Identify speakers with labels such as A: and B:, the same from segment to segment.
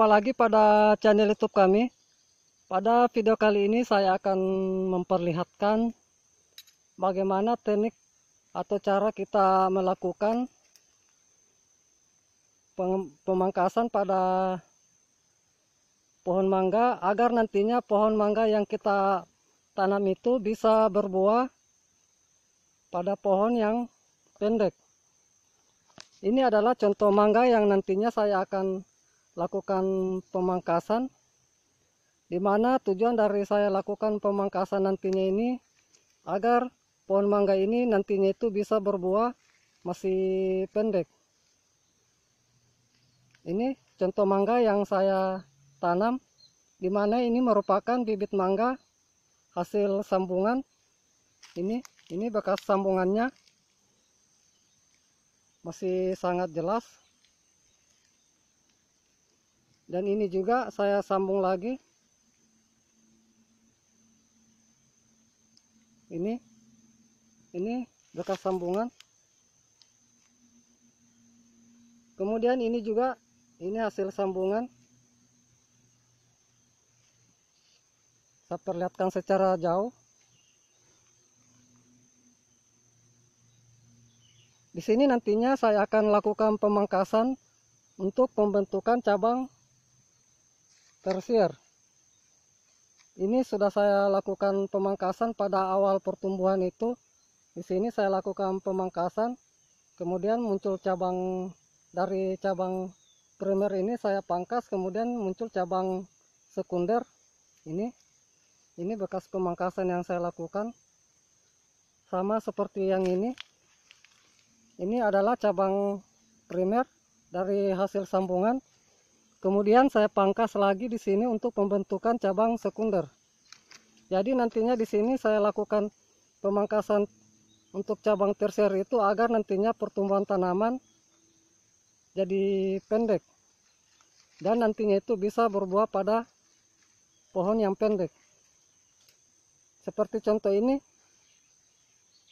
A: Jumpa lagi pada channel youtube kami Pada video kali ini saya akan memperlihatkan Bagaimana teknik atau cara kita melakukan Pemangkasan pada pohon mangga Agar nantinya pohon mangga yang kita tanam itu bisa berbuah Pada pohon yang pendek ini adalah contoh mangga yang nantinya saya akan lakukan pemangkasan di mana tujuan dari saya lakukan pemangkasan nantinya ini agar pohon mangga ini nantinya itu bisa berbuah masih pendek ini contoh mangga yang saya tanam di mana ini merupakan bibit mangga hasil sambungan ini ini bekas sambungannya masih sangat jelas dan ini juga saya sambung lagi ini ini bekas sambungan kemudian ini juga ini hasil sambungan saya perlihatkan secara jauh di sini nantinya saya akan lakukan pemangkasan untuk pembentukan cabang tersier. Ini sudah saya lakukan pemangkasan pada awal pertumbuhan itu. Di sini saya lakukan pemangkasan, kemudian muncul cabang dari cabang primer ini saya pangkas, kemudian muncul cabang sekunder ini. Ini bekas pemangkasan yang saya lakukan. Sama seperti yang ini. Ini adalah cabang primer dari hasil sambungan Kemudian saya pangkas lagi di sini untuk pembentukan cabang sekunder. Jadi nantinya di sini saya lakukan pemangkasan untuk cabang tersier itu agar nantinya pertumbuhan tanaman jadi pendek. Dan nantinya itu bisa berbuah pada pohon yang pendek. Seperti contoh ini,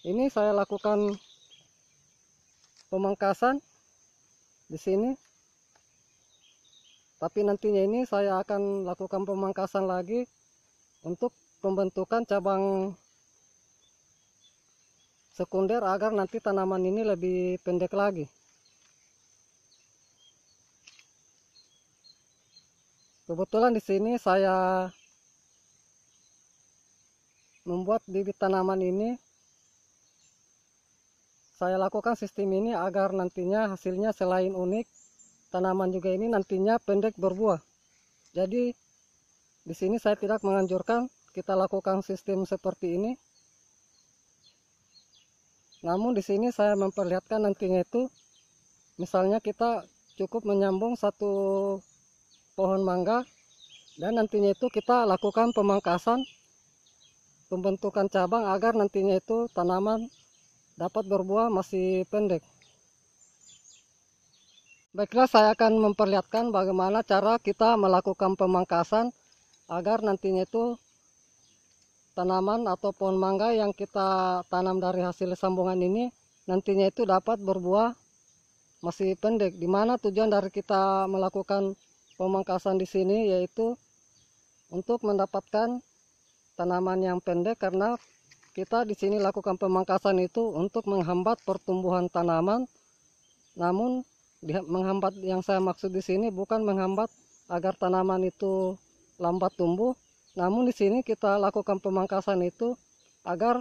A: ini saya lakukan pemangkasan di sini tapi nantinya ini saya akan lakukan pemangkasan lagi untuk pembentukan cabang sekunder agar nanti tanaman ini lebih pendek lagi. Kebetulan di sini saya membuat bibit tanaman ini saya lakukan sistem ini agar nantinya hasilnya selain unik tanaman juga ini nantinya pendek berbuah. Jadi di sini saya tidak menganjurkan kita lakukan sistem seperti ini. Namun di sini saya memperlihatkan nantinya itu misalnya kita cukup menyambung satu pohon mangga dan nantinya itu kita lakukan pemangkasan pembentukan cabang agar nantinya itu tanaman dapat berbuah masih pendek. Baiklah saya akan memperlihatkan bagaimana cara kita melakukan pemangkasan agar nantinya itu tanaman atau pohon mangga yang kita tanam dari hasil sambungan ini nantinya itu dapat berbuah masih pendek. Dimana tujuan dari kita melakukan pemangkasan di sini yaitu untuk mendapatkan tanaman yang pendek karena kita di sini lakukan pemangkasan itu untuk menghambat pertumbuhan tanaman namun menghambat yang saya maksud di sini bukan menghambat agar tanaman itu lambat tumbuh, namun di sini kita lakukan pemangkasan itu agar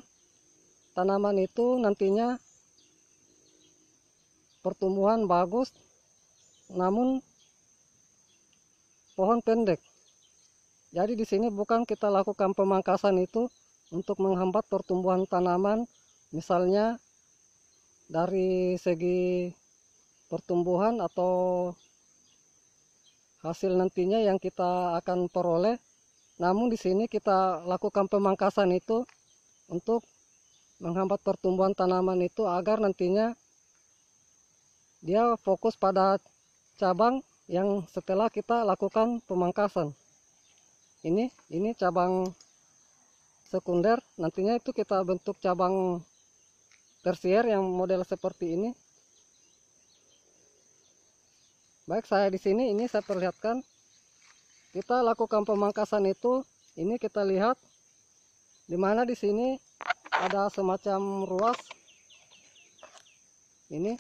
A: tanaman itu nantinya pertumbuhan bagus, namun pohon pendek. Jadi di sini bukan kita lakukan pemangkasan itu untuk menghambat pertumbuhan tanaman, misalnya dari segi pertumbuhan atau hasil nantinya yang kita akan peroleh. Namun di sini kita lakukan pemangkasan itu untuk menghambat pertumbuhan tanaman itu agar nantinya dia fokus pada cabang yang setelah kita lakukan pemangkasan. Ini ini cabang sekunder, nantinya itu kita bentuk cabang tersier yang model seperti ini Baik, saya di sini ini saya perlihatkan kita lakukan pemangkasan itu. Ini kita lihat di mana di sini ada semacam ruas. Ini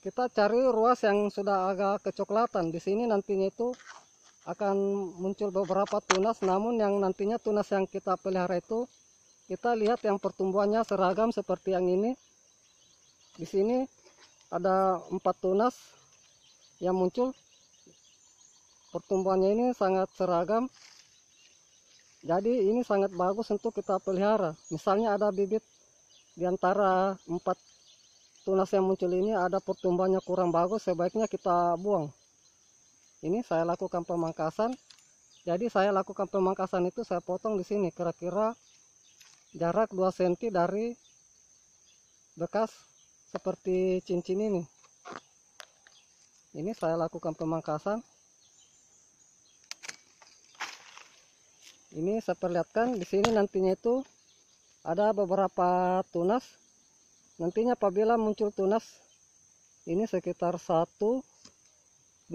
A: kita cari ruas yang sudah agak kecoklatan. Di sini nantinya itu akan muncul beberapa tunas namun yang nantinya tunas yang kita pelihara itu kita lihat yang pertumbuhannya seragam seperti yang ini di sini ada empat tunas yang muncul pertumbuhannya ini sangat seragam jadi ini sangat bagus untuk kita pelihara misalnya ada bibit diantara empat tunas yang muncul ini ada pertumbuhannya kurang bagus sebaiknya kita buang ini saya lakukan pemangkasan jadi saya lakukan pemangkasan itu saya potong di sini kira-kira jarak 2 cm dari bekas seperti cincin ini ini saya lakukan pemangkasan ini saya perlihatkan di sini nantinya itu ada beberapa tunas nantinya apabila muncul tunas ini sekitar 1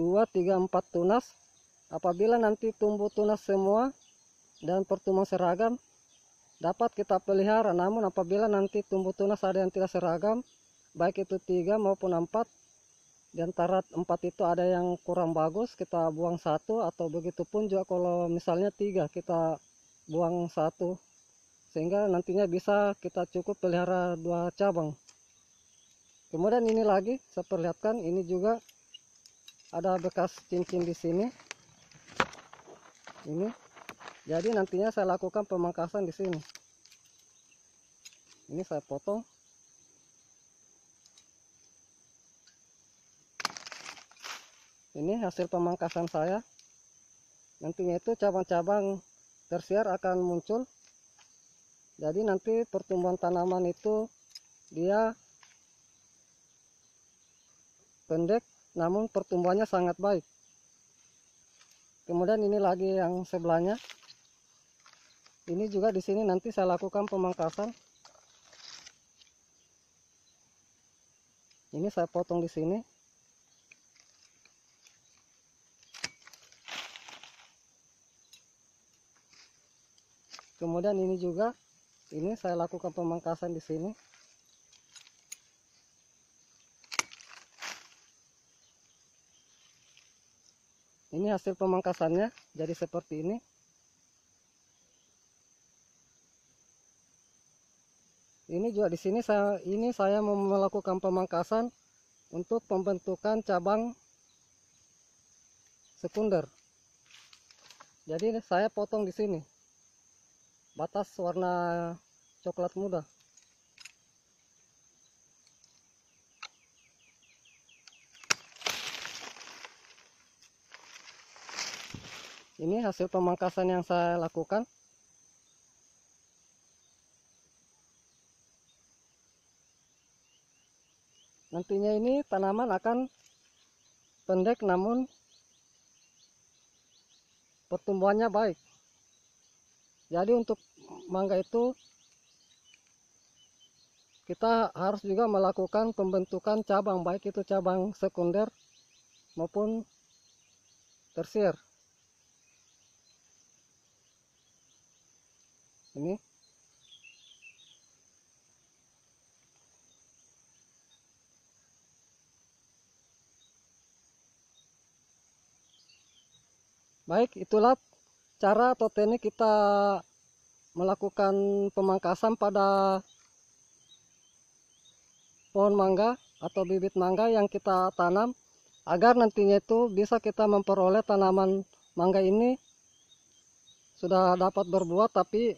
A: 2 3 4 tunas apabila nanti tumbuh tunas semua dan pertumbuhan seragam dapat kita pelihara namun apabila nanti tumbuh tunas ada yang tidak seragam baik itu tiga maupun empat di antara empat itu ada yang kurang bagus kita buang satu atau begitu pun juga kalau misalnya tiga kita buang satu sehingga nantinya bisa kita cukup pelihara dua cabang kemudian ini lagi saya perlihatkan ini juga ada bekas cincin di sini ini jadi nantinya saya lakukan pemangkasan di sini ini saya potong Ini hasil pemangkasan saya. Nantinya itu cabang-cabang tersiar akan muncul. Jadi nanti pertumbuhan tanaman itu dia pendek namun pertumbuhannya sangat baik. Kemudian ini lagi yang sebelahnya. Ini juga di sini nanti saya lakukan pemangkasan. Ini saya potong di sini kemudian ini juga ini saya lakukan pemangkasan di sini ini hasil pemangkasannya jadi seperti ini ini juga di sini saya ini saya mau melakukan pemangkasan untuk pembentukan cabang sekunder jadi saya potong di sini batas warna coklat muda ini hasil pemangkasan yang saya lakukan nantinya ini tanaman akan pendek namun pertumbuhannya baik jadi untuk mangga itu kita harus juga melakukan pembentukan cabang baik itu cabang sekunder maupun tersier ini Baik, itulah cara atau teknik kita melakukan pemangkasan pada pohon mangga atau bibit mangga yang kita tanam agar nantinya itu bisa kita memperoleh tanaman mangga ini sudah dapat berbuah tapi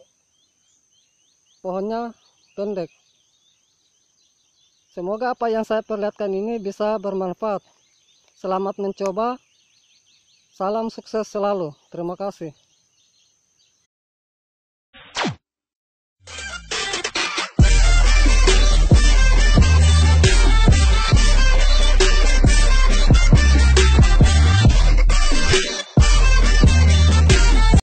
A: pohonnya pendek Semoga apa yang saya perlihatkan ini bisa bermanfaat. Selamat mencoba. Salam sukses selalu. Terima kasih.